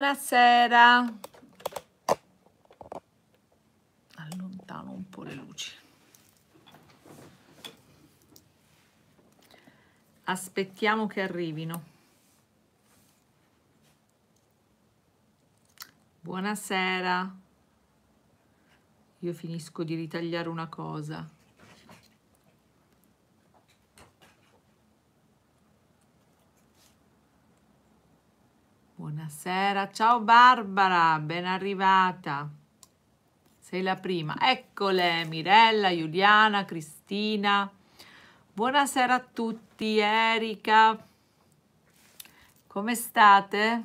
Buonasera. Allontano un po' le luci. Aspettiamo che arrivino. Buonasera. Io finisco di ritagliare una cosa. Buonasera, ciao Barbara, ben arrivata. Sei la prima. Eccole, Mirella, Giuliana, Cristina. Buonasera a tutti, Erika. Come state?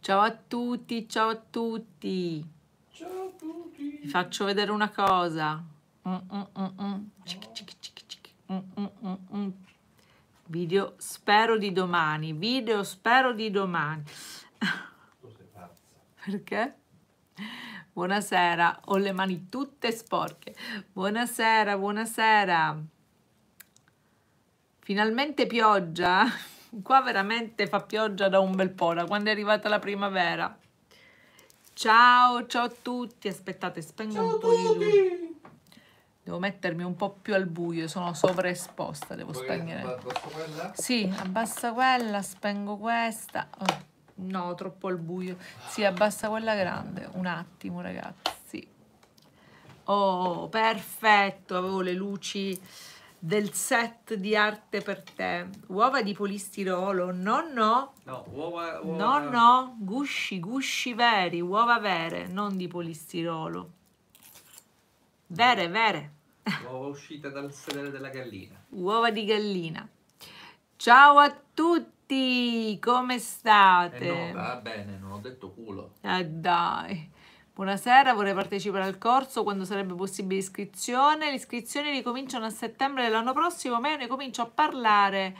Ciao a tutti, ciao a tutti. Ciao a tutti. Vi faccio vedere una cosa. Mm, mm, mm, mm. mm, mm Video spero di domani, video spero di domani. Perché? Buonasera, ho le mani tutte sporche. Buonasera, buonasera. Finalmente pioggia. Qua veramente fa pioggia da un bel po', da quando è arrivata la primavera. Ciao, ciao a tutti. Aspettate, spengo ciao un po' di luce. Devo mettermi un po' più al buio, sono sovraesposta, devo Vuoi spegnere. Abbassa quella? Sì, abbassa quella, spengo questa. Oh, no, troppo al buio. Sì, abbassa quella grande. Un attimo, ragazzi. Oh, perfetto, avevo le luci del set di arte per te. Uova di polistirolo? No, no. No, uova, uova. No, no, gusci, gusci veri, uova vere, non di polistirolo. Vere, vere. Uova uscita dal sedere della gallina. Uova di gallina. Ciao a tutti, come state? Eh no, va bene, non ho detto culo. Eh dai. Buonasera, vorrei partecipare al corso quando sarebbe possibile iscrizione. Le iscrizioni ricominciano a settembre dell'anno prossimo, ma io ne comincio a parlare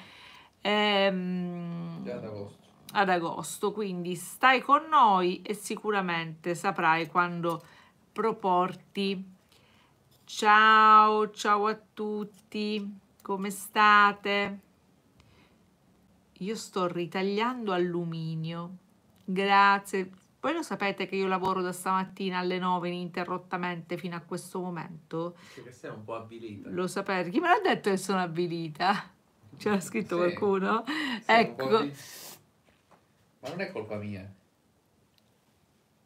ehm, ad, agosto. ad agosto. Quindi stai con noi e sicuramente saprai quando proporti Ciao, ciao a tutti, come state? Io sto ritagliando alluminio, grazie. Voi lo sapete che io lavoro da stamattina alle 9 ininterrottamente fino a questo momento? Perché sei un po' avvilita. Lo sapete, chi me l'ha detto che sono avvilita? Ce l'ha scritto sì. qualcuno? ecco. Ma non è colpa mia.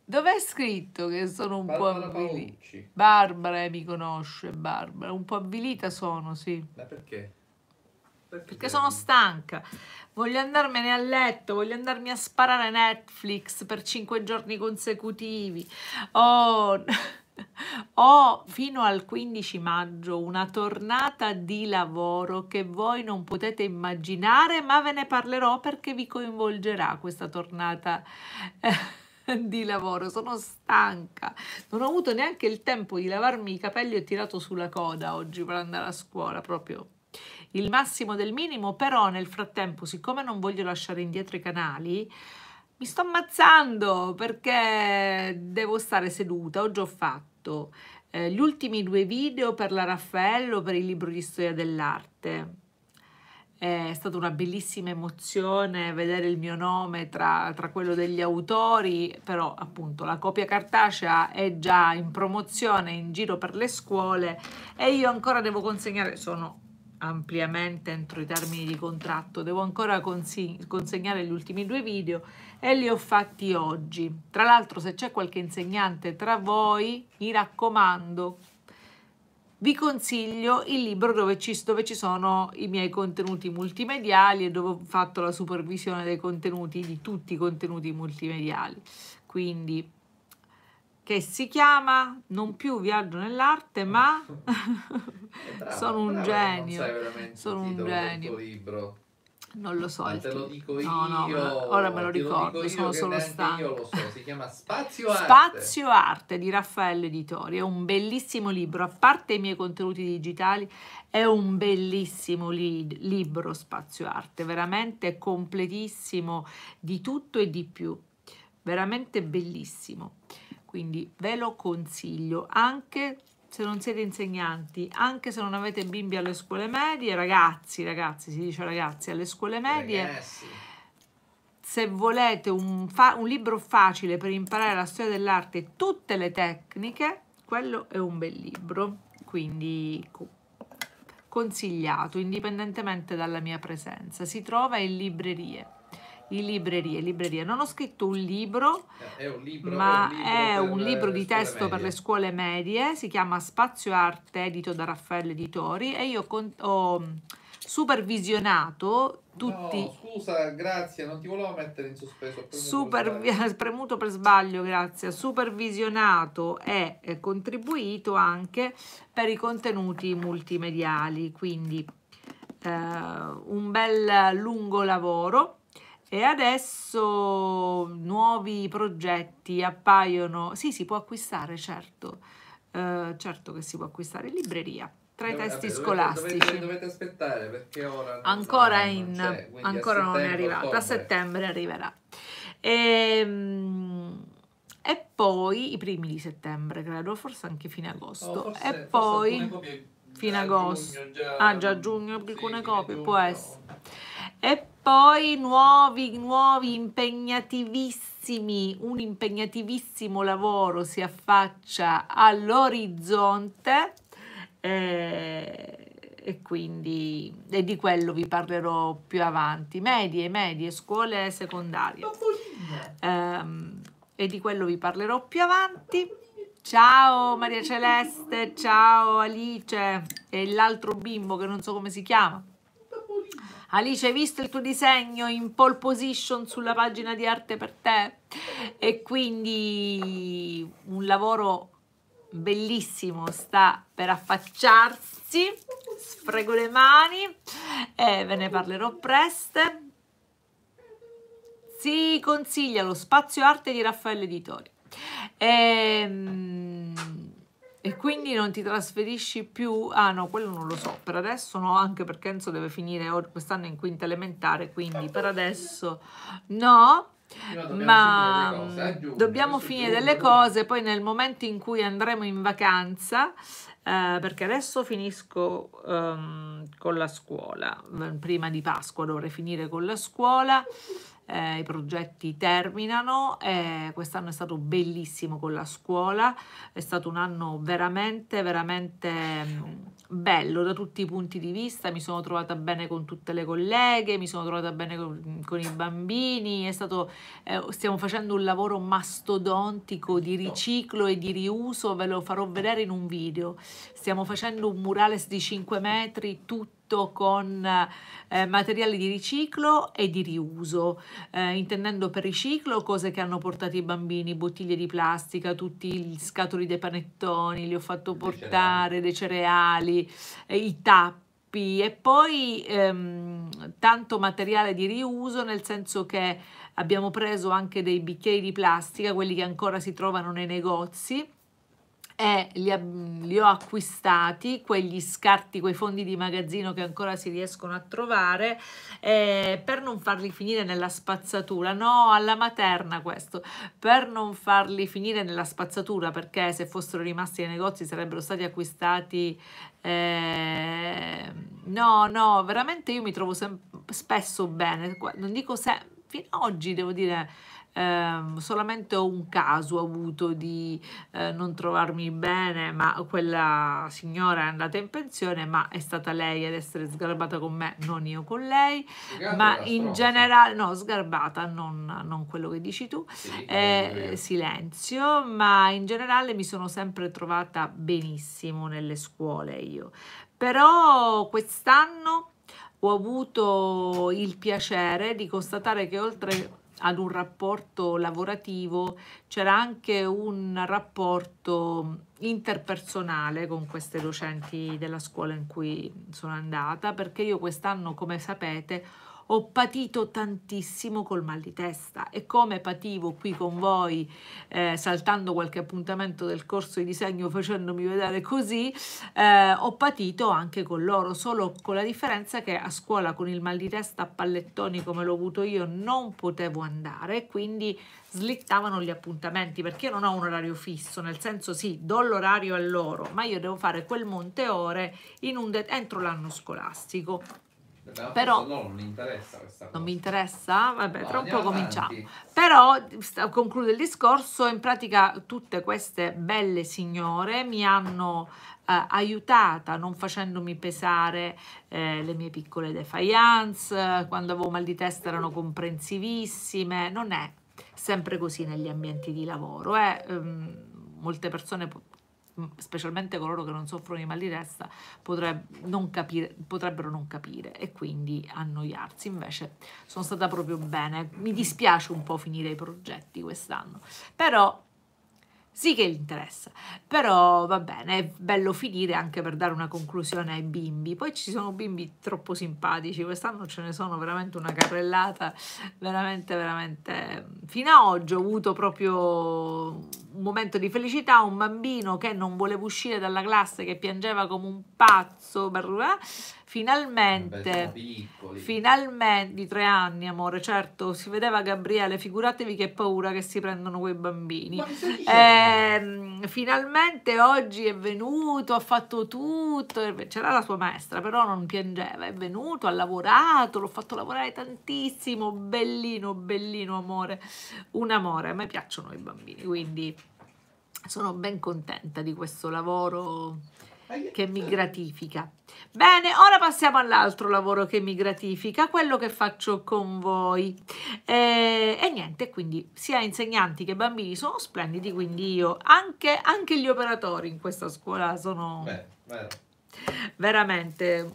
Dov'è scritto che sono un Barbara po' avvilita? Barbara eh, mi conosce, Barbara. Un po' avvilita sono, sì. Ma perché? Perché, perché sono stanca. Voglio andarmene a letto, voglio andarmi a sparare Netflix per cinque giorni consecutivi. Oh... Ho fino al 15 maggio una tornata di lavoro che voi non potete immaginare, ma ve ne parlerò perché vi coinvolgerà questa tornata. di lavoro, sono stanca, non ho avuto neanche il tempo di lavarmi i capelli ho tirato sulla coda oggi per andare a scuola, proprio il massimo del minimo, però nel frattempo, siccome non voglio lasciare indietro i canali, mi sto ammazzando perché devo stare seduta, oggi ho fatto eh, gli ultimi due video per la Raffaello per il libro di storia dell'arte è stata una bellissima emozione vedere il mio nome tra, tra, quello degli autori, però appunto la copia cartacea è già in promozione, in giro per le scuole e io ancora devo consegnare, sono ampliamente entro i termini di contratto, devo ancora consegnare gli ultimi due video e li ho fatti oggi. Tra l'altro se c'è qualche insegnante tra voi, mi raccomando, vi consiglio il libro dove ci, dove ci, sono i miei contenuti multimediali e dove ho fatto la supervisione dei contenuti, di tutti i contenuti multimediali. Quindi, che si chiama Non più viaggio nell'arte, ma bravo, sono un bravo, genio. sono un genio. libro. Non lo so. Ma te lo dico io. No, no, ora, ora me lo ricordo, lo sono solo stanco. Io lo so, si chiama Spazio Arte. Spazio Arte di Raffaello Editori, è un bellissimo libro, a parte i miei contenuti digitali, è un bellissimo li libro Spazio Arte, veramente completissimo di tutto e di più, veramente bellissimo. Quindi ve lo consiglio anche se non siete insegnanti, anche se non avete bimbi alle scuole medie, ragazzi, ragazzi, si dice ragazzi, alle scuole medie, ragazzi. se volete un, un libro facile per imparare la storia dell'arte e tutte le tecniche, quello è un bel libro, quindi consigliato indipendentemente dalla mia presenza. Si trova in librerie in librerie, librerie. Non ho scritto un libro, eh, è un libro ma è un libro, è un libro di testo medie. per le scuole medie, si chiama Spazio Arte, edito da Raffaele Editori, e io ho supervisionato tutti... No, scusa, grazie, non ti volevo mettere in sospeso. Super... premuto per sbaglio, grazie. Supervisionato e contribuito anche per i contenuti multimediali, quindi eh, un bel lungo lavoro e adesso nuovi progetti appaiono. Sì, si può acquistare, certo. Uh, certo che si può acquistare in libreria. Tra i Dove, testi vabbè, scolastici. Dovete, dovete, aspettare perché ora. Ancora, non, in, cioè, ancora non è arrivato. A settembre arriverà. E, ehm, e, poi i primi di settembre, credo, forse anche fine oh, agosto. Oh, forse, e poi. Forse fine agosto. Giugno, già, ah, già giugno, alcune sì, copie, può essere. E poi nuovi, nuovi impegnativissimi, un impegnativissimo lavoro si affaccia all'orizzonte eh, e quindi e di quello vi parlerò più avanti. Medie, medie, scuole secondarie. Um, e di quello vi parlerò più avanti. Ciao Maria Celeste, ciao Alice e l'altro bimbo che non so come si chiama. Alice, hai visto il tuo disegno in pole position sulla pagina di arte per te? E quindi un lavoro bellissimo sta per affacciarsi. Sfrego le mani e ve ne parlerò presto. Si consiglia lo spazio arte di Raffaele Editori. Ehm e quindi non ti trasferisci più? Ah no, quello non lo so. Per adesso no, anche perché Enzo deve finire quest'anno in quinta elementare, quindi per adesso no. Dobbiamo ma finire cose, eh, dobbiamo finire giù, delle cose, poi nel momento in cui andremo in vacanza, eh, perché adesso finisco um, con la scuola, prima di Pasqua dovrei finire con la scuola, eh, i progetti terminano, eh, quest'anno è stato bellissimo con la scuola, è stato un anno veramente, veramente mm, bello da tutti i punti di vista, mi sono trovata bene con tutte le colleghe, mi sono trovata bene con, con i bambini, stato, eh, stiamo facendo un lavoro mastodontico di riciclo e di riuso, ve lo farò vedere in un video, stiamo facendo un murales di 5 metri, tutto fatto con eh, materiali di riciclo e di riuso, eh, intendendo per riciclo cose che hanno portato i bambini, bottiglie di plastica, tutti gli scatoli dei panettoni, li ho fatto portare, dei cereali, dei cereali eh, i tappi e poi ehm, tanto materiale di riuso nel senso che abbiamo preso anche dei bicchieri di plastica, quelli che ancora si trovano nei negozi e li, li, ho acquistati, quegli scarti, quei fondi di magazzino che ancora si riescono a trovare eh, per non farli finire nella spazzatura, no alla materna questo, per non farli finire nella spazzatura perché se fossero rimasti nei negozi sarebbero stati acquistati eh, no no veramente io mi trovo spesso bene non dico sempre, fino ad oggi devo dire eh, solamente un caso ho avuto di eh, non trovarmi bene, ma quella signora è andata in pensione, ma è stata lei ad essere sgarbata con me, non io con lei, Sgarba ma in generale, no, sgarbata, non, non, quello che dici tu, sì, eh, silenzio, ma in generale mi sono sempre trovata benissimo nelle scuole io. Però quest'anno ho avuto il piacere di constatare che oltre ad un rapporto lavorativo, c'era anche un rapporto interpersonale con queste docenti della scuola in cui sono andata, perché io quest'anno, come sapete, ho patito tantissimo col mal di testa e come pativo qui con voi eh, saltando qualche appuntamento del corso di disegno facendomi vedere così eh, ho patito anche con loro solo con la differenza che a scuola con il mal di testa a pallettoni come l'ho avuto io non potevo andare quindi slittavano gli appuntamenti perché io non ho un orario fisso nel senso sì do l'orario a loro ma io devo fare quel monte ore in un entro l'anno scolastico però no, non mi interessa questa cosa. Non mi interessa? Vabbè, no, tra un po' cominciamo. Avanti. Però concludo il discorso, in pratica tutte queste belle signore mi hanno eh, aiutata, non facendomi pesare eh, le mie piccole defiance, quando avevo mal di testa erano comprensivissime, non è sempre così negli ambienti di lavoro, eh. um, molte persone specialmente coloro che non soffrono di mal di testa, potrebbero non capire, potrebbero non capire e quindi annoiarsi. Invece sono stata proprio bene. Mi dispiace un po' finire i progetti quest'anno, però sì che gli interessa, però va bene, è bello finire anche per dare una conclusione ai bimbi. Poi ci sono bimbi troppo simpatici, quest'anno ce ne sono veramente una carrellata, veramente, veramente... Fino ad oggi ho avuto proprio un momento di felicità, un bambino che non voleva uscire dalla classe, che piangeva come un pazzo, barulà, finalmente, finalmente, di tre anni amore, certo, si vedeva Gabriele, figuratevi che paura che si prendono quei bambini. Eh, finalmente oggi è venuto, ha fatto tutto, c'era la sua maestra, però non piangeva, è venuto, ha lavorato, l'ho fatto lavorare tantissimo, bellino, bellino amore, un amore, a me piacciono i bambini, quindi sono ben contenta di questo lavoro che mi eh. gratifica. Bene, ora passiamo all'altro lavoro che mi gratifica, quello che faccio con voi. E, eh, e, niente, quindi sia insegnanti che bambini sono splendidi, quindi io, anche, anche gli operatori in questa scuola sono Beh, veramente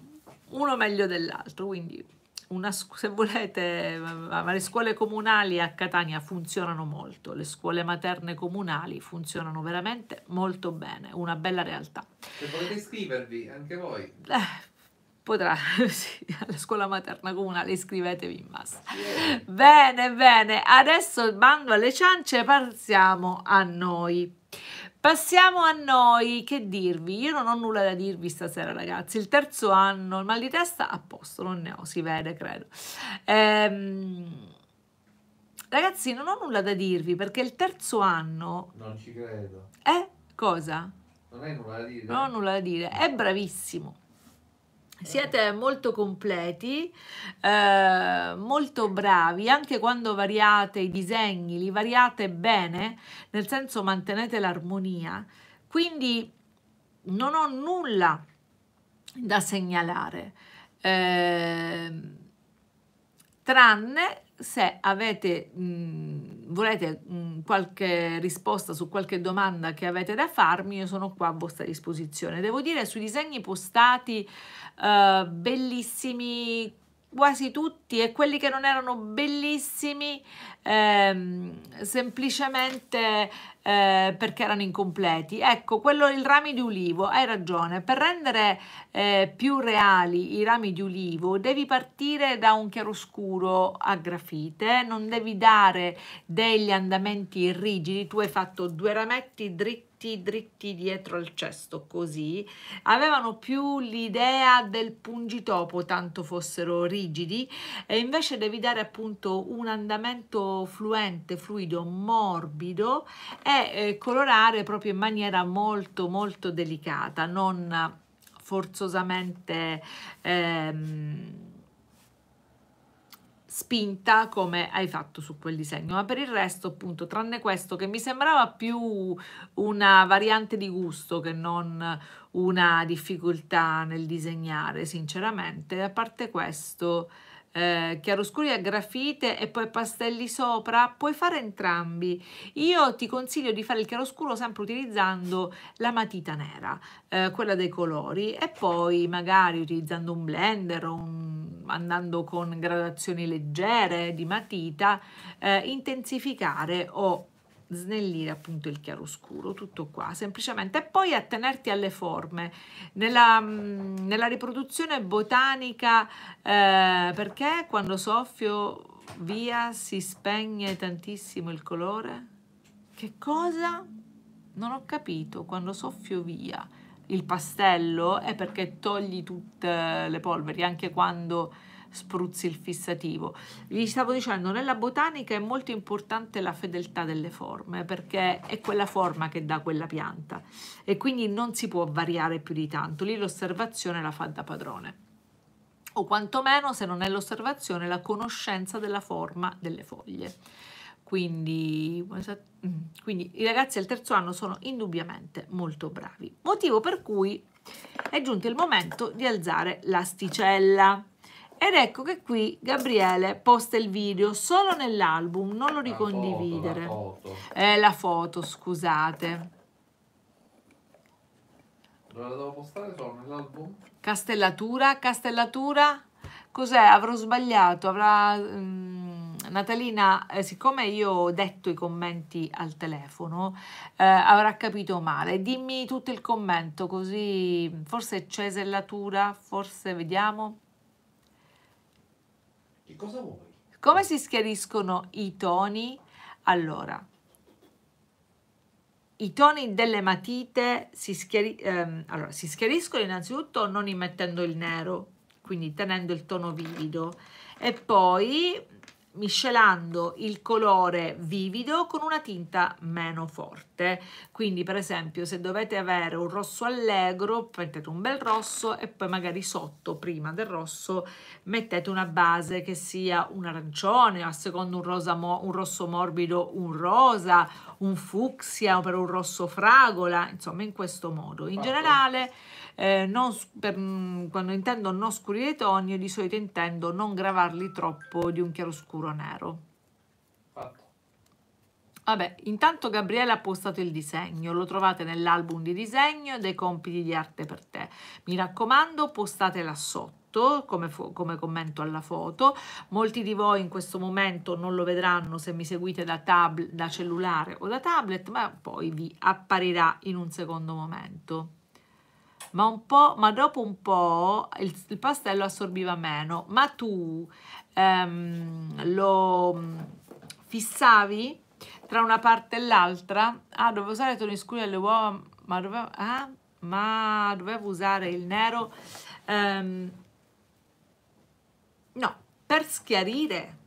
uno meglio dell'altro, quindi una, se volete, le scuole comunali a Catania funzionano molto, le scuole materne comunali funzionano veramente molto bene, una bella realtà. Se volete iscrivervi anche voi. Eh, potrà sì, alla scuola materna comunale iscrivetevi in massa yeah. bene bene adesso bando alle ciance passiamo a noi Passiamo a noi, che dirvi? Io non ho nulla da dirvi stasera ragazzi, il terzo anno, il mal di testa a posto, non ne ho, si vede credo. Ehm, ragazzi non ho nulla da dirvi perché il terzo anno... Non ci credo. Eh? Cosa? Non hai nulla da dire. Non ho nulla da dire, è bravissimo. Siete molto completi, eh, molto bravi, anche quando variate i disegni, li variate bene, nel senso mantenete l'armonia. Quindi non ho nulla da segnalare, eh, tranne se avete mh, volete mh, mm, qualche risposta su qualche domanda che avete da farmi, io sono qua a vostra disposizione. Devo dire, sui disegni postati, eh, bellissimi quasi tutti e quelli che non erano bellissimi ehm, semplicemente eh, perché erano incompleti. Ecco, quello il rami di ulivo, hai ragione, per rendere eh, più reali i rami di ulivo devi partire da un chiaroscuro a grafite, non devi dare degli andamenti rigidi, tu hai fatto due rametti dritti dritti dietro al cesto così avevano più l'idea del pungitopo tanto fossero rigidi e invece devi dare appunto un andamento fluente, fluido, morbido e eh, colorare proprio in maniera molto molto delicata, non forzosamente ehm, spinta come hai fatto su quel disegno ma per il resto appunto tranne questo che mi sembrava più una variante di gusto che non una difficoltà nel disegnare sinceramente a parte questo eh, chiaroscuri a grafite e poi pastelli sopra, puoi fare entrambi. Io ti consiglio di fare il chiaroscuro sempre utilizzando la matita nera, eh, quella dei colori, e poi magari utilizzando un blender o un, andando con gradazioni leggere di matita, eh, intensificare o snellire appunto il chiaroscuro, tutto qua, semplicemente. E poi attenerti alle forme. Nella, mm, nella riproduzione botanica, eh, perché quando soffio via si spegne tantissimo il colore? Che cosa? Non ho capito, quando soffio via il pastello è perché togli tutte le polveri, anche quando spruzzi il fissativo. Gli stavo dicendo, nella botanica è molto importante la fedeltà delle forme, perché è quella forma che dà quella pianta e quindi non si può variare più di tanto, lì l'osservazione la fa da padrone o quantomeno se non è l'osservazione la conoscenza della forma delle foglie. Quindi, mm, quindi, i ragazzi al terzo anno sono indubbiamente molto bravi, motivo per cui è giunto il momento di alzare l'asticella. Ed ecco che qui Gabriele posta il video solo nell'album, non lo ricondividere. La foto, la foto. Eh, la foto, scusate. Dove la devo postare solo nell'album? Castellatura, Castellatura. Cos'è? Avrò sbagliato, avrà... Mh, mm, Natalina, eh, siccome io ho detto i commenti al telefono, eh, avrà capito male. Dimmi tutto il commento, così forse è cesellatura, forse vediamo. Che cosa vuoi? Come si schiariscono i toni? Allora, i toni delle matite si, schiari ehm, allora, si schiariscono innanzitutto non immettendo il nero, quindi tenendo il tono vivido, e poi miscelando il colore vivido con una tinta meno forte quindi per esempio se dovete avere un rosso allegro mettete un bel rosso e poi magari sotto prima del rosso mettete una base che sia un arancione a secondo un, rosa mo un rosso morbido un rosa un fucsia per un rosso fragola insomma in questo modo in generale eh, non, per, mm, quando intendo non scurire i toni, io di solito intendo non gravarli troppo di un chiaroscuro nero. Fatto. Vabbè, intanto Gabriele ha postato il disegno, lo trovate nell'album di disegno dei compiti di arte per te. Mi raccomando, postate là sotto. Come, come, commento alla foto. Molti di voi in questo momento non lo vedranno se mi seguite da, da cellulare o da tablet, ma poi vi apparirà in un secondo momento ma, un po', ma dopo un po' il, il pastello assorbiva meno, ma tu ehm, lo mm, fissavi tra una parte e l'altra, ah dovevo usare toni scuri le uova, ma dovevo, ah, ma dovevo usare il nero, ehm, no, per schiarire,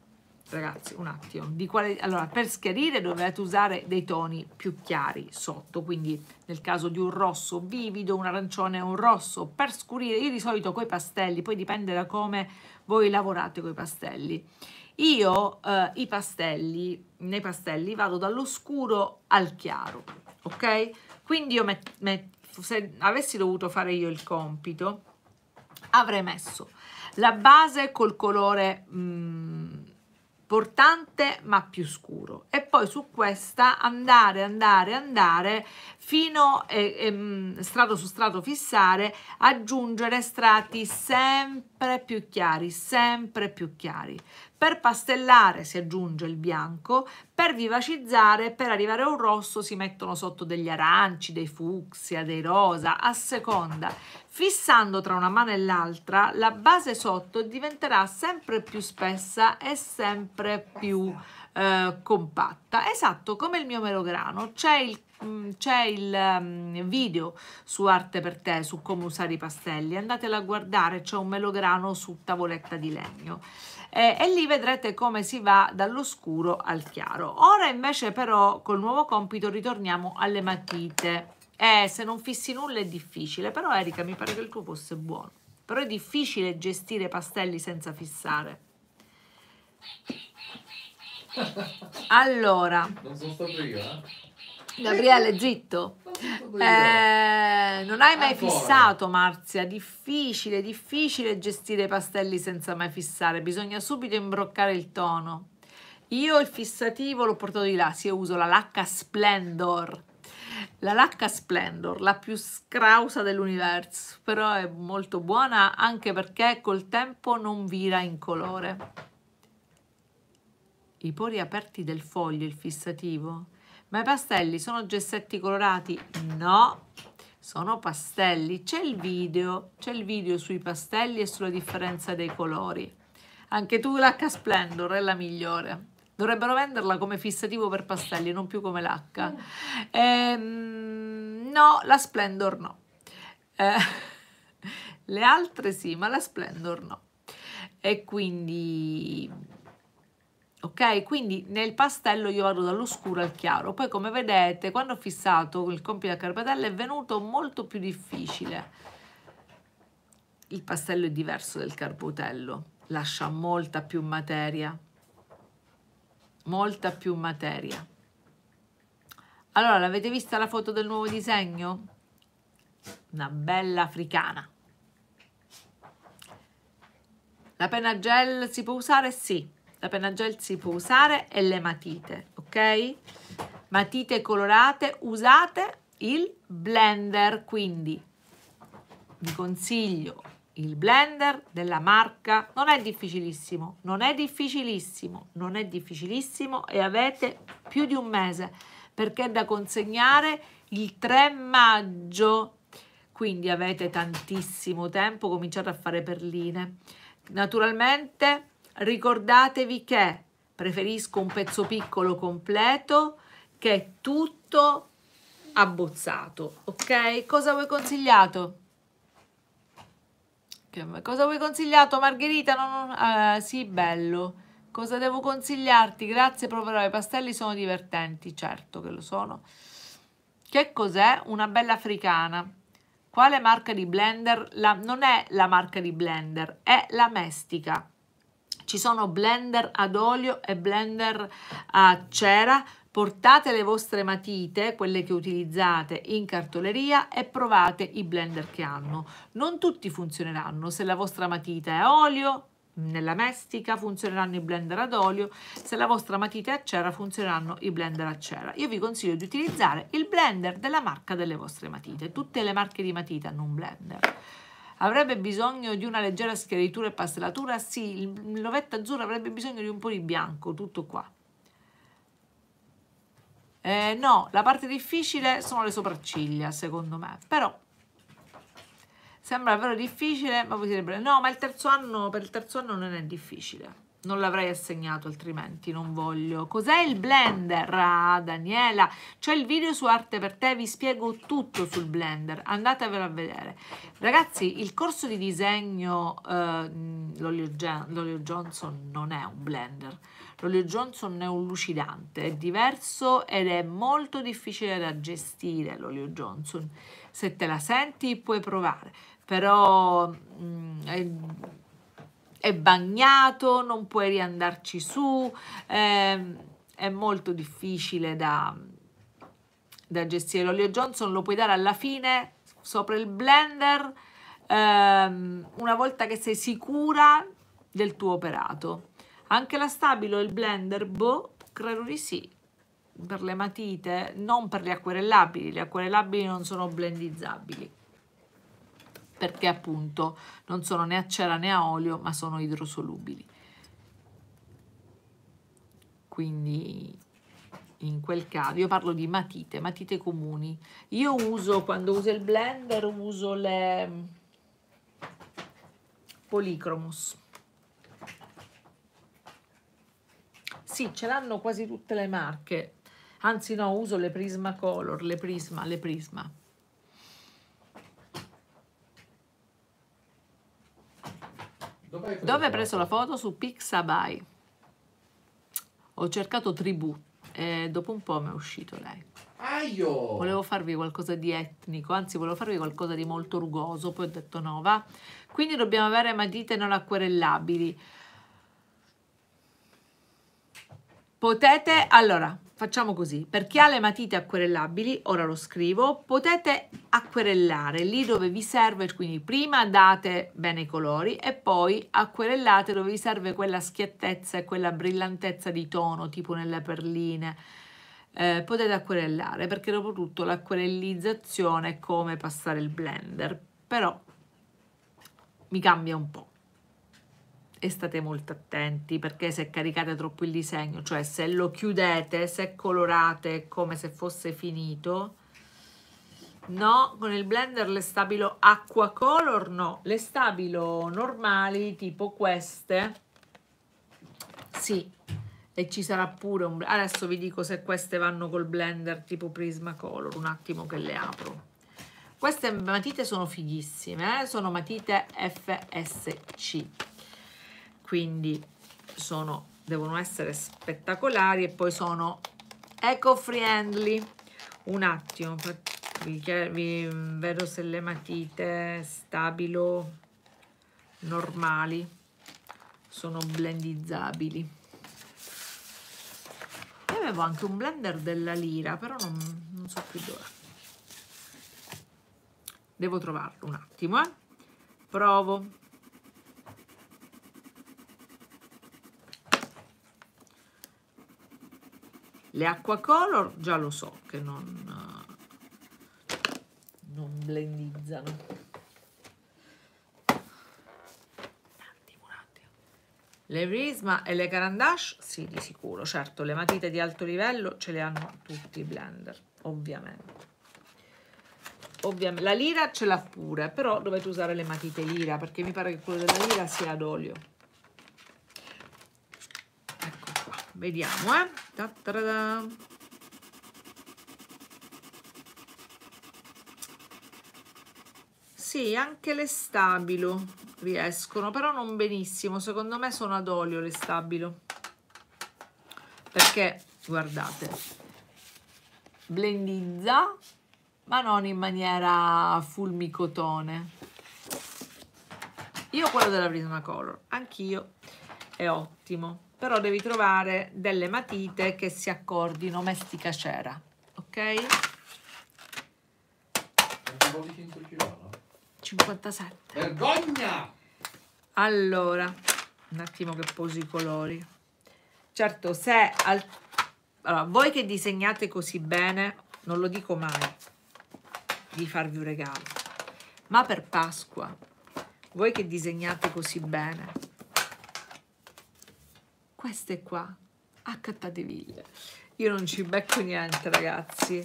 ragazzi un attimo quale, allora per schiarire dovete usare dei toni più chiari sotto quindi nel caso di un rosso vivido un arancione un rosso per scurire io di solito coi pastelli poi dipende da come voi lavorate coi pastelli io eh, i pastelli nei pastelli vado dallo scuro al chiaro ok quindi io met, met, se avessi dovuto fare io il compito avrei messo la base col colore mh, mm, portante ma più scuro e poi su questa andare andare andare fino e, eh, e, ehm, strato su strato fissare aggiungere strati sempre più chiari sempre più chiari per pastellare si aggiunge il bianco, per vivacizzare, per arrivare a un rosso si mettono sotto degli aranci, dei fucsia, dei rosa, a seconda. Fissando tra una mano e l'altra, la base sotto diventerà sempre più spessa e sempre più eh, compatta. Esatto, come il mio melograno. C'è il mm, c'è il mm, video su Arte per te su come usare i pastelli, andatelo a guardare, c'è un melograno su tavoletta di legno eh, e lì vedrete come si va dall'oscuro al chiaro. Ora invece però col nuovo compito ritorniamo alle matite. Eh, se non fissi nulla è difficile, però Erika mi pare che il tuo fosse buono. Però è difficile gestire pastelli senza fissare. Allora. Non sono stato io, eh? Gabriele, zitto. Eh, non hai mai Ancora. fissato, Marzia. Difficile, difficile gestire i pastelli senza mai fissare. Bisogna subito imbroccare il tono. Io il fissativo l'ho portato di là, sì, io uso la lacca Splendor. La lacca Splendor, la più scrausa dell'universo, però è molto buona anche perché col tempo non vira in colore. I pori aperti del foglio, il fissativo, ma i pastelli sono gessetti colorati? No, sono pastelli. C'è il video, c'è il video sui pastelli e sulla differenza dei colori. Anche tu l'H Splendor è la migliore. Dovrebbero venderla come fissativo per pastelli, non più come l'H. Mm. Ehm, no, la Splendor no. Eh, le altre sì, ma la Splendor no. E quindi ok? Quindi nel pastello io vado dall'oscuro al chiaro. Poi come vedete, quando ho fissato il compito a carpatella è venuto molto più difficile. Il pastello è diverso del carpotello, lascia molta più materia. Molta più materia. Allora, l'avete vista la foto del nuovo disegno? Una bella africana. La penna gel si può usare? Sì, la penna gel si può usare e le matite, ok? Matite colorate, usate il blender, quindi vi consiglio il blender della marca non è difficilissimo, non è difficilissimo, non è difficilissimo e avete più di un mese perché è da consegnare il 3 maggio, quindi avete tantissimo tempo, cominciate a fare perline. Naturalmente ricordatevi che preferisco un pezzo piccolo completo che è tutto abbozzato, ok? Cosa vuoi consigliato? Cosa vuoi consigliato Margherita? Non, non, uh, eh, sì, bello. Cosa devo consigliarti? Grazie, proverò. I pastelli sono divertenti, certo che lo sono. Che cos'è? Una bella africana. Quale marca di blender? La, non è la marca di blender, è la mestica. Ci sono blender ad olio e blender a cera. Portate le vostre matite, quelle che utilizzate in cartoleria e provate i blender che hanno. Non tutti funzioneranno, se la vostra matita è a olio nella mestica funzioneranno i blender ad olio, se la vostra matita è a cera funzioneranno i blender a cera. Io vi consiglio di utilizzare il blender della marca delle vostre matite, tutte le marche di matita hanno un blender avrebbe bisogno di una leggera schiaritura e pastellatura? Sì, il lovetta azzurra avrebbe bisogno di un po' di bianco, tutto qua. Eh, no, la parte difficile sono le sopracciglia, secondo me, però sembra davvero difficile, ma voi direbbero no, ma il terzo anno, per il terzo anno non è difficile non l'avrei assegnato altrimenti non voglio cos'è il blender ah Daniela c'è il video su arte per te vi spiego tutto sul blender andatevelo a vedere ragazzi il corso di disegno eh, l'olio Johnson non è un blender l'olio Johnson è un lucidante è diverso ed è molto difficile da gestire l'olio Johnson se te la senti puoi provare però mh, mm, è, è bagnato, non puoi riandarci su, eh, è molto difficile da, da gestire. L'olio Johnson lo puoi dare alla fine sopra il blender eh, una volta che sei sicura del tuo operato. Anche la stabilo e il blender, boh, credo di sì, per le matite, non per le acquerellabili, le acquerellabili non sono blendizzabili perché appunto non sono né a cera né a olio ma sono idrosolubili quindi in quel caso io parlo di matite matite comuni io uso quando uso il blender uso le mm, policromus sì ce l'hanno quasi tutte le marche anzi no uso le prisma color le prisma le prisma Dove hai preso, preso la foto? Su Pixabay. Ho cercato tribù e dopo un po' mi è uscito lei. Aio! Volevo farvi qualcosa di etnico, anzi volevo farvi qualcosa di molto rugoso, poi ho detto no, va. Quindi dobbiamo avere matite non acquerellabili. Potete, allora, Facciamo così, per chi ha le matite acquerellabili, ora lo scrivo, potete acquerellare lì dove vi serve, quindi prima date bene i colori e poi acquerellate dove vi serve quella schiettezza e quella brillantezza di tono, tipo nelle perline. Eh, potete acquerellare perché dopo tutto l'acquerellizzazione è come passare il blender, però mi cambia un po' e state molto attenti perché se caricate troppo il disegno, cioè se lo chiudete, se colorate come se fosse finito, no, con il blender le stabilo acqua color, no, le stabilo normali tipo queste, sì, e ci sarà pure un... adesso vi dico se queste vanno col blender tipo Prismacolor, un attimo che le apro. Queste matite sono fighissime, eh? sono matite FSC quindi sono, devono essere spettacolari e poi sono eco-friendly. Un attimo, vi, vi vedo se le matite stabilo normali sono blendizzabili. Io avevo anche un blender della lira, però non, non so più dove. Devo trovarlo un attimo, eh. Provo Le acqua color già lo so che non, eh, non blendizzano. Le Prisma e le Carandash, sì, di sicuro, certo, le matite di alto livello ce le hanno tutti i blender, ovviamente. Ovviamente. La lira ce l'ha pure, però dovete usare le matite lira, perché mi pare che quello della lira sia ad olio. Vediamo, eh. Ta -ta -da -da. Sì, anche le stabilo riescono, però non benissimo. Secondo me sono ad olio le stabilo. Perché, guardate, blendizza, ma non in maniera fulmicotone. Io quello della Prisma Color, anch'io, è ottimo però devi trovare delle matite che si accordino mestica cera ok 57 vergogna allora un attimo che posi i colori certo se al... allora, voi che disegnate così bene non lo dico mai di farvi un regalo ma per Pasqua voi che disegnate così bene queste qua a cattiviglie io non ci becco niente ragazzi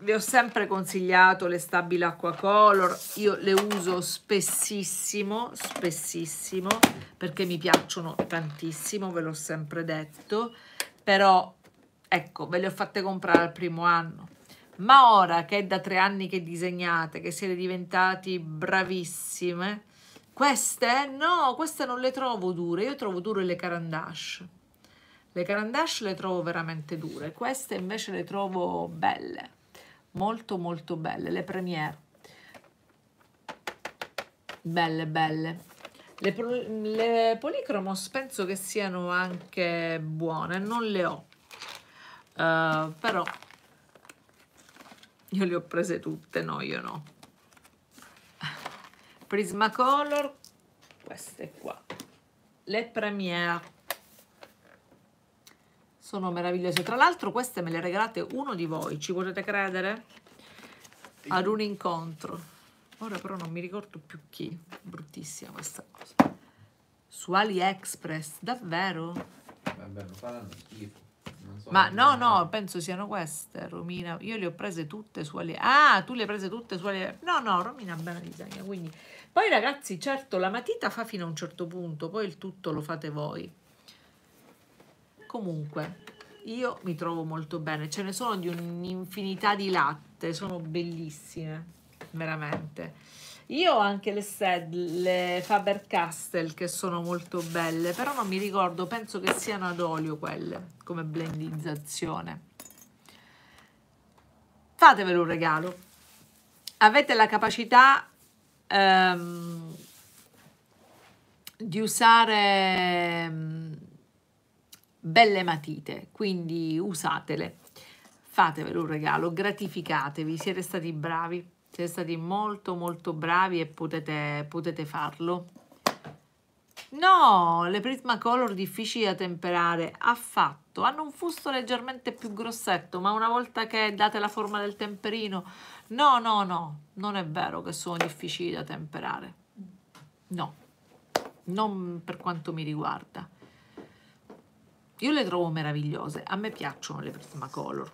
vi ho sempre consigliato le stabili acqua color io le uso spessissimo spessissimo perché mi piacciono tantissimo ve l'ho sempre detto però ecco ve le ho fatte comprare al primo anno ma ora che è da tre anni che disegnate che siete diventati bravissime queste? No, queste non le trovo dure, io trovo dure le carandash. Le carandash le trovo veramente dure, queste invece le trovo belle, molto molto belle, le premiere. Belle, belle. Le, le policromos penso che siano anche buone, non le ho, uh, però io le ho prese tutte, no, io no. Prismacolor, queste qua, le Premiere. Sono meravigliose. Tra l'altro queste me le regalate uno di voi, ci potete credere? Ad un incontro. Ora però non mi ricordo più chi, bruttissima questa cosa. Su AliExpress, davvero? Vabbè, non faranno schifo. Ma no, no, penso siano queste, Romina. Io le ho prese tutte su Ali. Ah, tu le hai prese tutte su Ali. No, no, Romina bene disegna, quindi... Poi ragazzi, certo, la matita fa fino a un certo punto, poi il tutto lo fate voi. Comunque, io mi trovo molto bene. Ce ne sono di un'infinità di latte, sono bellissime, veramente. Io ho anche le sedle Faber-Castell che sono molto belle, però non mi ricordo, penso che siano ad olio quelle, come blendizzazione. Fatevelo un regalo. Avete la capacità ehm, di usare ehm, belle matite, quindi usatele. Fatevelo un regalo, gratificatevi, siete stati bravi siete stati molto molto bravi e potete, potete farlo. No, le Prismacolor difficili da temperare, affatto. Hanno un fusto leggermente più grossetto, ma una volta che date la forma del temperino... No, no, no, non è vero che sono difficili da temperare. No, non per quanto mi riguarda. Io le trovo meravigliose, a me piacciono le Prismacolor.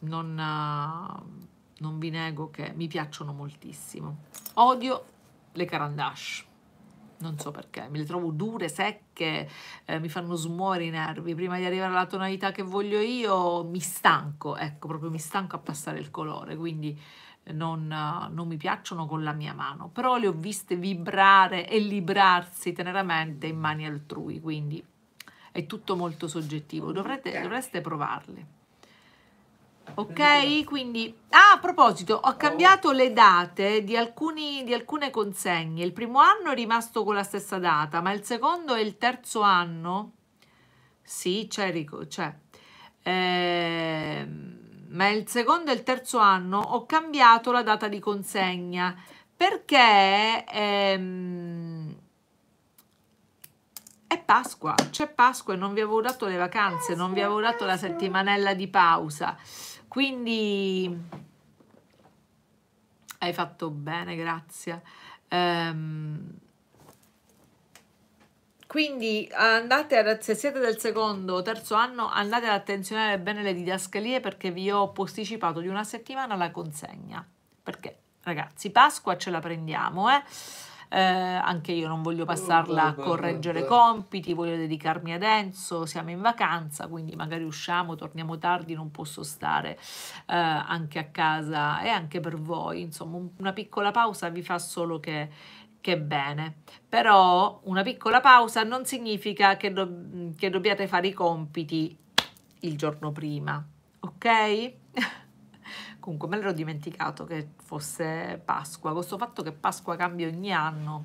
Non... Uh non vi nego che mi piacciono moltissimo. Odio le carandash, non so perché, me le trovo dure, secche, eh, mi fanno smuovere i nervi, prima di arrivare alla tonalità che voglio io mi stanco, ecco, proprio mi stanco a passare il colore, quindi eh, non, eh, non mi piacciono con la mia mano, però le ho viste vibrare e librarsi teneramente in mani altrui, quindi è tutto molto soggettivo, Dovrete, dovreste provarle. Ok, quindi ah, a proposito, ho cambiato le date di, alcuni, di alcune consegne. Il primo anno è rimasto con la stessa data, ma il secondo e il terzo anno sì, c'è, c'è. Eh, ma il secondo e il terzo anno ho cambiato la data di consegna perché ehm, è Pasqua, c'è Pasqua e non vi avevo dato le vacanze, non vi avevo dato la settimanella di pausa. Quindi hai fatto bene, grazie. Um, quindi andate a, se siete del secondo o terzo anno, andate ad attenzionare bene le didascalie perché vi ho posticipato di una settimana la consegna. Perché, ragazzi, Pasqua ce la prendiamo, eh? eh, anche io non voglio oh, passarla a correggere compiti, voglio dedicarmi ad Enzo, siamo in vacanza, quindi magari usciamo, torniamo tardi, non posso stare eh, anche a casa e anche per voi, insomma una piccola pausa vi fa solo che, che bene. Però una piccola pausa non significa che, do che dobbiate fare i compiti il giorno prima, ok? comunque me l'ero dimenticato che fosse Pasqua, questo fatto che Pasqua cambia ogni anno.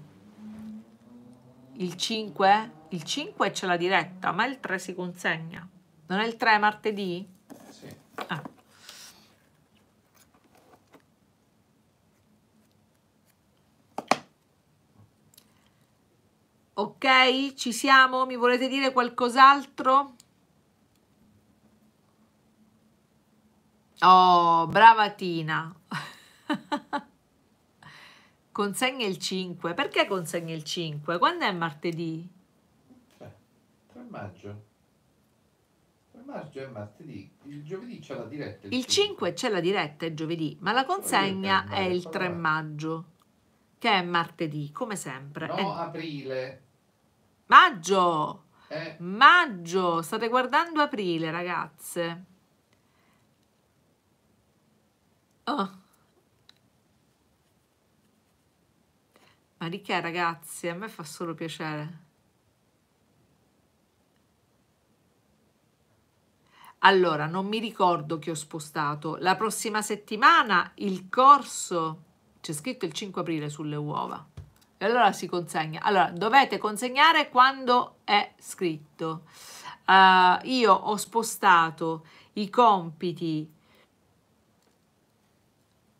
Il 5? Il 5 c'è la diretta, ma il 3 si consegna. Non è il 3 martedì? Sì. Ah. Ok, ci siamo? Mi volete dire qualcos'altro? Oh, brava Tina. consegna il 5. Perché consegna il 5? Quando è martedì? Beh, 3 maggio. 3 maggio è martedì. Il giovedì c'è la diretta. Il, il 5 c'è la diretta, è giovedì, ma la consegna è il 3 maggio, che è martedì, come sempre. No, è... aprile. Maggio! Eh. Maggio! State guardando aprile, ragazze. Oh. Marichè ragazzi, a me fa solo piacere. Allora, non mi ricordo che ho spostato. La prossima settimana il corso, c'è scritto il 5 aprile sulle uova. E allora si consegna. Allora, dovete consegnare quando è scritto. Uh, io ho spostato i compiti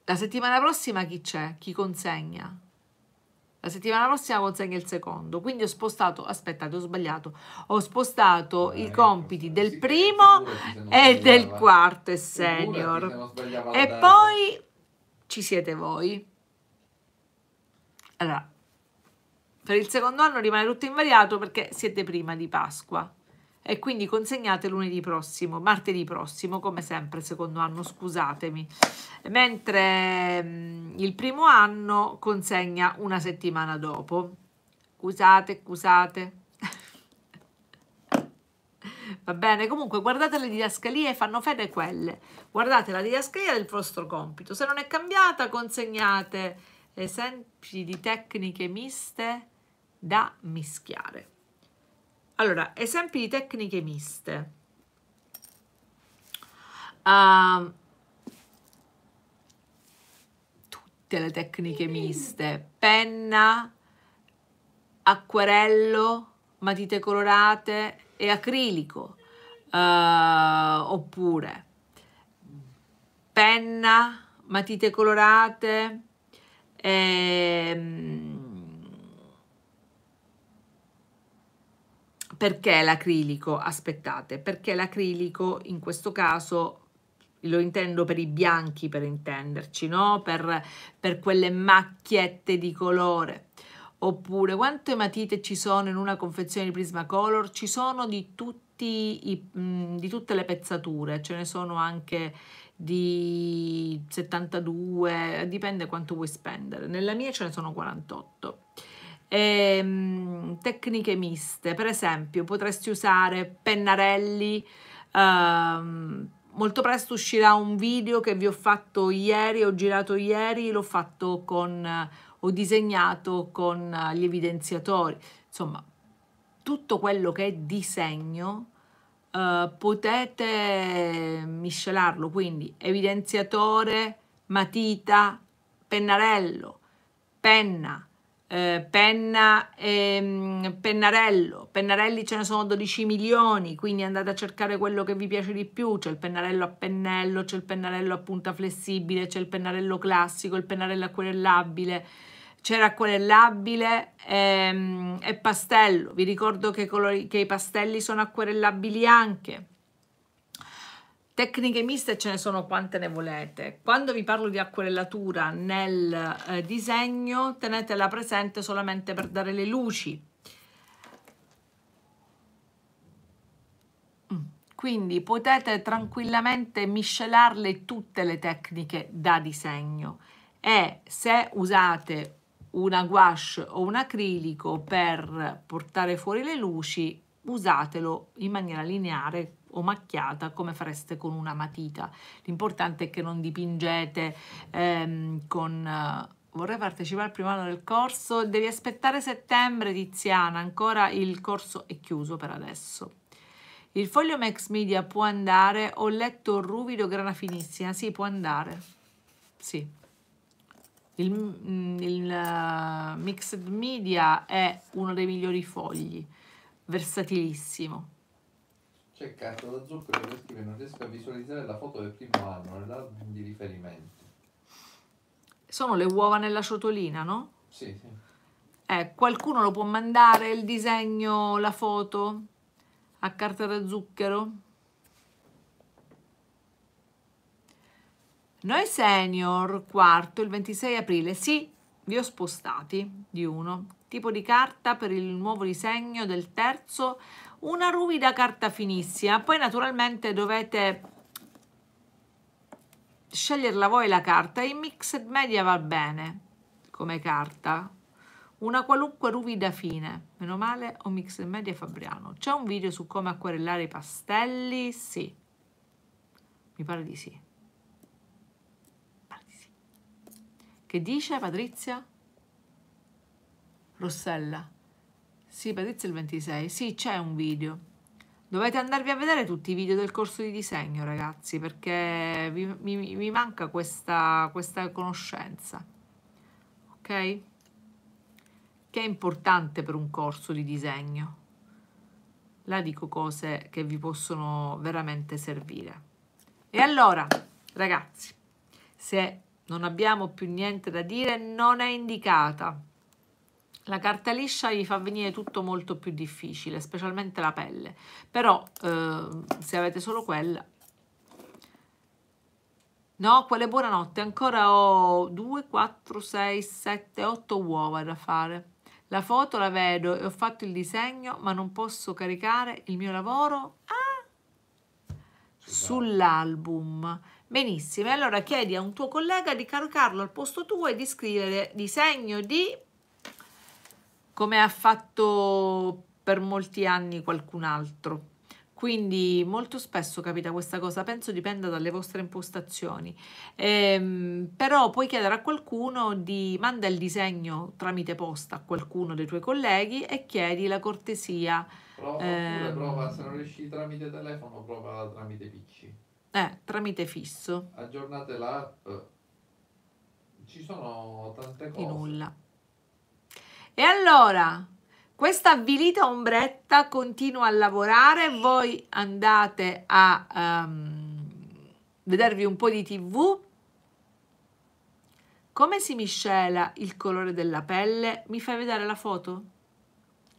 la settimana prossima chi c'è? Chi consegna? La settimana prossima consegna il secondo. Quindi ho spostato, aspettate, ho sbagliato. Ho spostato eh, i compiti del sì, primo e del quarto e senior. E poi ci siete voi. Allora, per il secondo anno rimane tutto invariato perché siete prima di Pasqua e quindi consegnate lunedì prossimo, martedì prossimo, come sempre, secondo anno, scusatemi. Mentre mh, mm, il primo anno consegna una settimana dopo. Scusate, scusate. Va bene, comunque guardate le didascalie, fanno fede quelle. Guardate la didascalia del vostro compito. Se non è cambiata, consegnate esempi di tecniche miste da mischiare. Allora, esempi di tecniche miste. Uh, tutte le tecniche mm. miste. Penna, acquerello, matite colorate e acrilico. Uh, oppure penna, matite colorate, ehm, Perché l'acrilico? Aspettate, perché l'acrilico in questo caso lo intendo per i bianchi per intenderci, no? per, per quelle macchiette di colore. Oppure quante matite ci sono in una confezione di Prismacolor? Ci sono di, tutti i, di tutte le pezzature, ce ne sono anche di 72, dipende quanto vuoi spendere. Nella mia ce ne sono 48 e, ehm, tecniche miste. Per esempio, potresti usare pennarelli. Ehm, molto presto uscirà un video che vi ho fatto ieri, ho girato ieri, l'ho fatto con ho disegnato con eh, gli evidenziatori, insomma, tutto quello che è disegno eh, potete miscelarlo, quindi evidenziatore, matita, pennarello, penna, eh, penna, ehm, pennarello, pennarelli ce ne sono 12 milioni, quindi andate a cercare quello che vi piace di più, c'è il pennarello a pennello, c'è il pennarello a punta flessibile, c'è il pennarello classico, il pennarello acquerellabile, c'era acquerellabile ehm, e pastello, vi ricordo che, colori, che i pastelli sono acquerellabili anche. Tecniche miste ce ne sono quante ne volete. Quando vi parlo di acquarellatura nel eh, disegno, tenetela presente solamente per dare le luci. Mm. Quindi potete tranquillamente miscelarle tutte le tecniche da disegno e se usate una gouache o un acrilico per portare fuori le luci, usatelo in maniera lineare o macchiata come fareste con una matita. L'importante è che non dipingete ehm, con... Eh, vorrei partecipare al primo anno del corso, devi aspettare settembre Tiziana, ancora il corso è chiuso per adesso. Il foglio Max Media può andare, ho letto ruvido grana finissima, sì può andare, sì. Il, mm, il uh, Mixed Media è uno dei migliori fogli, versatilissimo. C'è carta da zucchero che scrive non riesco a visualizzare la foto del primo anno nell'album di riferimento. Sono le uova nella ciotolina, no? Sì, sì. Eh, qualcuno lo può mandare il disegno, la foto a carta da zucchero? Noi senior, quarto, il 26 aprile, sì, vi ho spostati di uno. Tipo di carta per il nuovo disegno del terzo una ruvida carta finissima, poi naturalmente dovete sceglierla voi la carta, in mixed media va bene come carta, una qualunque ruvida fine, meno male o mixed media Fabriano. C'è un video su come acquarellare i pastelli? Sì, mi pare di sì. Pare di sì. Che dice Patrizia? Rossella. Sì, Patrizia il 26. Sì, c'è un video. Dovete andarvi a vedere tutti i video del corso di disegno, ragazzi, perché vi, mi, mi, manca questa, questa conoscenza, ok? Che è importante per un corso di disegno. Là dico cose che vi possono veramente servire. E allora, ragazzi, se non abbiamo più niente da dire, non è indicata la carta liscia gli fa venire tutto molto più difficile, specialmente la pelle. Però eh, se avete solo quella... No, quale buonanotte, ancora ho 2, 4, 6, 7, 8 uova da fare. La foto la vedo e ho fatto il disegno, ma non posso caricare il mio lavoro ah, sull'album. Benissimo, allora chiedi a un tuo collega di caricarlo al posto tuo e di scrivere disegno di come ha fatto per molti anni qualcun altro. Quindi molto spesso capita questa cosa, penso dipenda dalle vostre impostazioni. Ehm, però puoi chiedere a qualcuno di manda il disegno tramite posta a qualcuno dei tuoi colleghi e chiedi la cortesia. Prova, ehm, prova se non riesci tramite telefono, prova tramite PC. Eh, tramite fisso. Aggiornate l'app. Ci sono tante cose. Di nulla. E allora, questa avvilita ombretta continua a lavorare, voi andate a um, vedervi un po' di tv. Come si miscela il colore della pelle? Mi fai vedere la foto?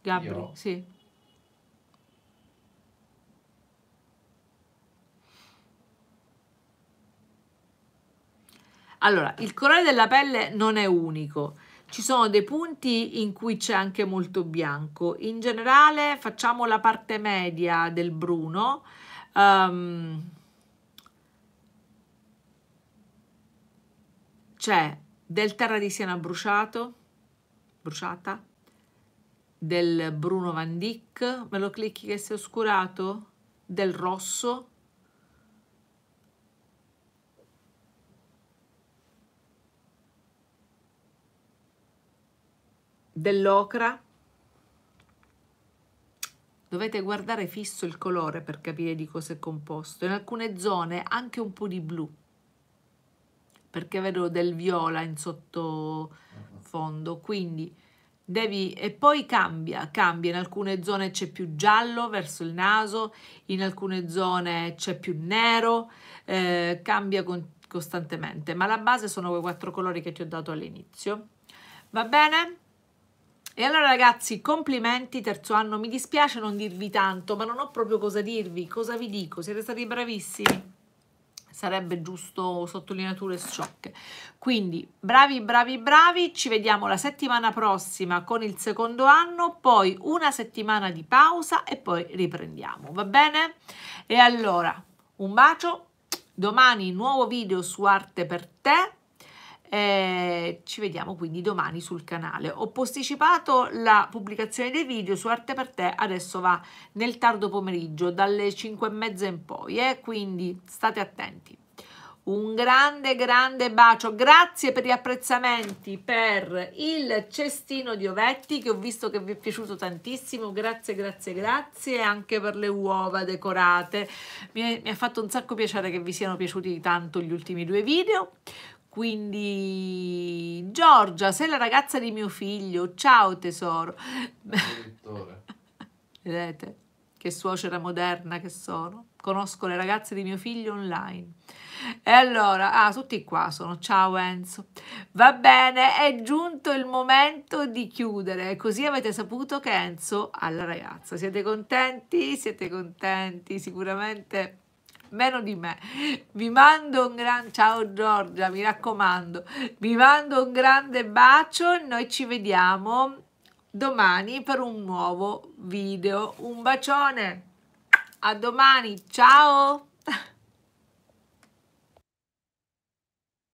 Gabri, Io. sì. Allora, il colore della pelle non è unico, ci sono dei punti in cui c'è anche molto bianco. In generale facciamo la parte media del bruno. Um, c'è del terra di Siena bruciato, bruciata, del Bruno Van Dyck, me lo clicchi che si è oscurato, del rosso, dell'ocra Dovete guardare fisso il colore per capire di cosa è composto. In alcune zone anche un po' di blu, perché vedo del viola in sottofondo. Quindi devi... E poi cambia, cambia. In alcune zone c'è più giallo verso il naso, in alcune zone c'è più nero, eh, cambia con, costantemente. Ma la base sono quei quattro colori che ti ho dato all'inizio. Va bene? E allora ragazzi, complimenti terzo anno, mi dispiace non dirvi tanto, ma non ho proprio cosa dirvi, cosa vi dico, siete stati bravissimi sarebbe giusto sottolineature sciocche. Quindi bravi, bravi, bravi, ci vediamo la settimana prossima con il secondo anno, poi una settimana di pausa e poi riprendiamo, va bene? E allora, un bacio, domani nuovo video su Arte per te eh, ci vediamo quindi domani sul canale. Ho posticipato la pubblicazione dei video su Arte per te, adesso va nel tardo pomeriggio, dalle 5 e mezza in poi, eh? quindi state attenti. Un grande, grande bacio, grazie per gli apprezzamenti per il cestino di ovetti che ho visto che vi è piaciuto tantissimo, grazie, grazie, grazie anche per le uova decorate. Mi, mi ha fatto un sacco piacere che vi siano piaciuti tanto gli ultimi due video. Quindi, Giorgia, sei la ragazza di mio figlio. Ciao tesoro. Vedete che suocera moderna che sono. Conosco le ragazze di mio figlio online. E allora, ah, tutti qua sono. Ciao Enzo. Va bene, è giunto il momento di chiudere. Così avete saputo che Enzo ha la ragazza. Siete contenti? Siete contenti? Sicuramente meno di me. Vi mando un gran ciao Giorgia, mi raccomando. Vi mando un grande bacio e noi ci vediamo domani per un nuovo video. Un bacione. A domani, ciao.